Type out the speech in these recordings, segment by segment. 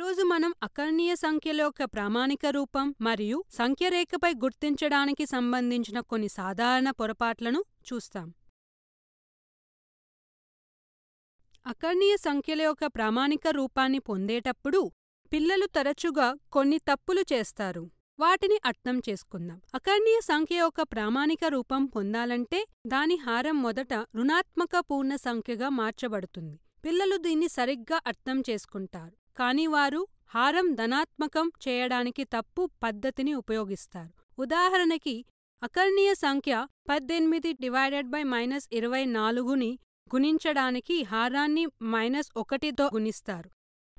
ఈరోజు మనం అకర్ణీయ సంఖ్యల యొక్క ప్రామాణిక రూపం మరియు సంఖ్యరేఖపై గుర్తించడానికి సంబంధించిన కొన్ని సాధారణ పొరపాట్లను చూస్తాం అకర్ణీయ సంఖ్యల యొక్క ప్రామాణిక రూపాన్ని పొందేటప్పుడు పిల్లలు తరచుగా కొన్ని తప్పులు చేస్తారు వాటిని అర్థం చేసుకుందాం అకర్ణీయ సంఖ్య యొక్క ప్రామాణిక రూపం పొందాలంటే దాని హారం మొదట రుణాత్మక పూర్ణ సంఖ్యగా మార్చబడుతుంది పిల్లలు దీన్ని సరిగ్గా అర్థం చేసుకుంటారు కానీ వారు హారం ధనాత్మకం చేయడానికి తప్పు పద్ధతిని ఉపయోగిస్తారు ఉదాహరణకి అకర్ణీయ సంఖ్య పద్దెనిమిది డివైడెడ్ బై మైనస్ ఇరవై నాలుగుని గుణించడానికి హారాన్ని మైనస్ ఒకటితో గుణిస్తారు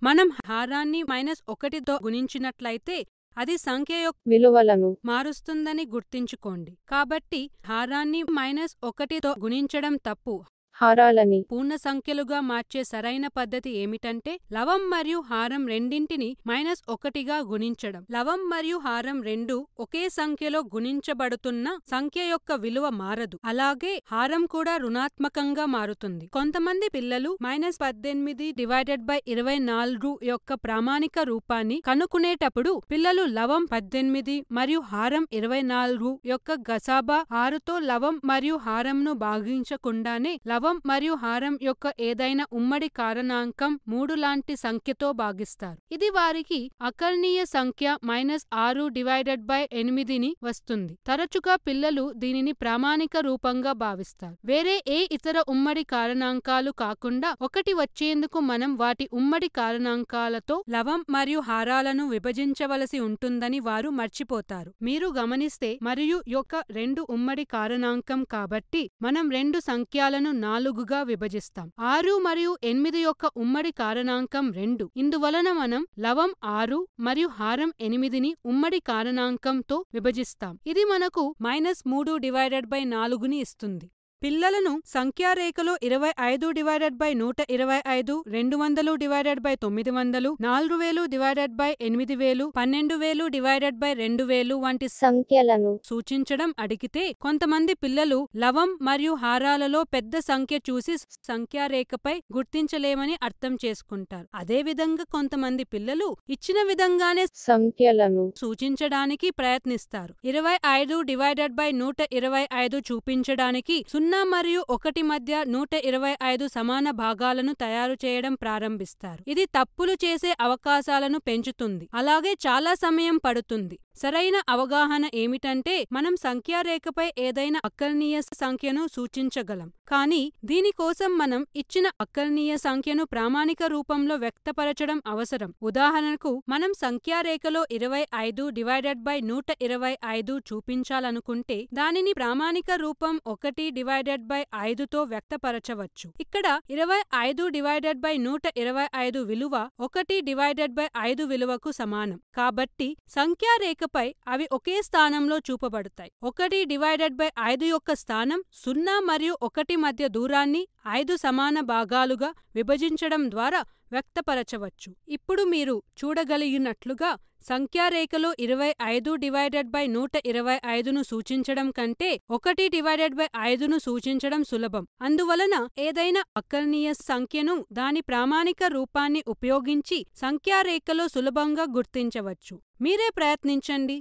మనం హారాన్ని మైనస్ ఒకటితో గుణించినట్లయితే అది సంఖ్య యొక్క విలువలను మారుస్తుందని గుర్తించుకోండి కాబట్టి హారాన్ని మైనస్ ఒకటితో గుణించడం తప్పు హారాలని పూర్ణ సంఖ్యలుగా మార్చే సరైన పద్ధతి ఏమిటంటే లవం మరియు హారం రెండింటిని మైనస్ ఒకటిగా గుణించడం లవం మరియు హారం రెండు ఒకే సంఖ్యలో గుణించబడుతున్న సంఖ్య యొక్క విలువ మారదు అలాగే హారం కూడా రుణాత్మకంగా మారుతుంది కొంతమంది పిల్లలు మైనస్ పద్దెనిమిది డివైడెడ్ బై ఇరవై నాలుగు యొక్క ప్రామాణిక రూపాన్ని కనుక్కునేటప్పుడు పిల్లలు లవం పద్దెనిమిది మరియు హారం ఇరవై నాలుగు యొక్క గసాబా ఆరుతో లవం మరియు హారంను భాగించకుండానే లవం లోపం మరియు హారం యొక్క ఏదైనా ఉమ్మడి కారణాంకం మూడు లాంటి సంఖ్యతో భాగిస్తారు ఇది వారికి అకర్ణీయ సంఖ్య మైనస్ ఆరు డివైడెడ్ బై ఎనిమిదిని వస్తుంది తరచుగా పిల్లలు దీనిని ప్రామాణిక రూపంగా భావిస్తారు వేరే ఏ ఇతర ఉమ్మడి కారణాంకాలు కాకుండా ఒకటి వచ్చేందుకు మనం వాటి ఉమ్మడి కారణాంకాలతో లవం మరియు హారాలను విభజించవలసి ఉంటుందని వారు మర్చిపోతారు మీరు గమనిస్తే మరియు యొక్క రెండు ఉమ్మడి కారణాంకం కాబట్టి మనం రెండు సంఖ్యలను నాలుగు నాలుగుగా విభజిస్తాం ఆరు మరియు ఎనిమిది యొక్క ఉమ్మడి కారణాంకం రెండు ఇందువలన మనం లవం ఆరు మరియు హారం ఎనిమిదిని ఉమ్మడి కారణాంకంతో విభజిస్తాం ఇది మనకు మైనస్ మూడు డివైడెడ్ బై నాలుగుని ఇస్తుంది పిల్లలను సంఖ్యారేఖలో ఇరవై ఐదు డివైడెడ్ బై నూట ఇరవై ఐదు రెండు వందలు డివైడెడ్ బై తొమ్మిది వందలు నాలుగు వేలు డివైడెడ్ బై ఎనిమిది వేలు పన్నెండు వేలు డివైడెడ్ బై రెండు వేలు వంటి సంఖ్యలను సూచించడం అడిగితే కొంతమంది పిల్లలు లవం మరియు హారాలలో పెద్ద సంఖ్య చూసి సంఖ్యారేఖపై గుర్తించలేమని అర్థం చేసుకుంటారు అదేవిధంగా కొంతమంది పిల్లలు ఇచ్చిన విధంగానే సంఖ్యలను సూచించడానికి ప్రయత్నిస్తారు ఇరవై ఐదు డివైడెడ్ బై నూట ఇరవై ఐదు చూపించడానికి సున్న సున్నా మరియు ఒకటి మధ్య నూట ఇరవై ఐదు సమాన భాగాలను తయారు చేయడం ప్రారంభిస్తారు ఇది తప్పులు చేసే అవకాశాలను పెంచుతుంది అలాగే చాలా సమయం పడుతుంది సరైన అవగాహన ఏమిటంటే మనం సంఖ్యారేఖపై ఏదైనా అకర్ణీయ సంఖ్యను సూచించగలం కానీ దీని కోసం మనం ఇచ్చిన అకర్ణీయ సంఖ్యను ప్రామాణిక రూపంలో వ్యక్తపరచడం అవసరం ఉదాహరణకు మనం సంఖ్యారేఖలో ఇరవై ఐదు డివైడెడ్ బై నూట ఇరవై ఐదు చూపించాలనుకుంటే దానిని ప్రామాణిక రూపం ఒకటి డివైడ్ డివైడెడ్ బై ఐదుతో వ్యక్తపరచవచ్చు ఇక్కడ ఇరవై ఐదు డివైడెడ్ బై నూట ఇరవై ఐదు విలువ ఒకటి డివైడెడ్ బై ఐదు విలువకు సమానం కాబట్టి సంఖ్యారేఖపై అవి ఒకే స్థానంలో చూపబడతాయి ఒకటి డివైడెడ్ బై ఐదు యొక్క స్థానం సున్నా మరియు ఒకటి మధ్య దూరాన్ని ఐదు సమాన భాగాలుగా విభజించడం ద్వారా వ్యక్తపరచవచ్చు. ఇప్పుడు మీరు చూడగలిగినట్లుగా సంఖ్యారేఖలో ఇరవై ఐదు డివైడెడ్ బై నూట ఇరవై ఐదును సూచించడం కంటే ఒకటి డివైడెడ్ బై ఐదును సూచించడం సులభం. అందువలన ఏదైనా అకర్ణీయ సంఖ్యను దాని ప్రామాణిక రూపాన్ని ఉపయోగించి సంఖ్యారేఖలో సులభంగా గుర్తించవచ్చు. మీరే ప్రయత్నించండి.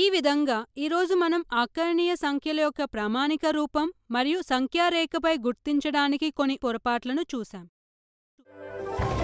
ఈ విధంగా ఈరోజు మనం ఆకర్ణీయ సంఖ్యల యొక్క ప్రామాణిక రూపం మరియు సంఖ్యారేఖపై గుర్తించడానికి కొన్ని పొరపాట్లను చూశాం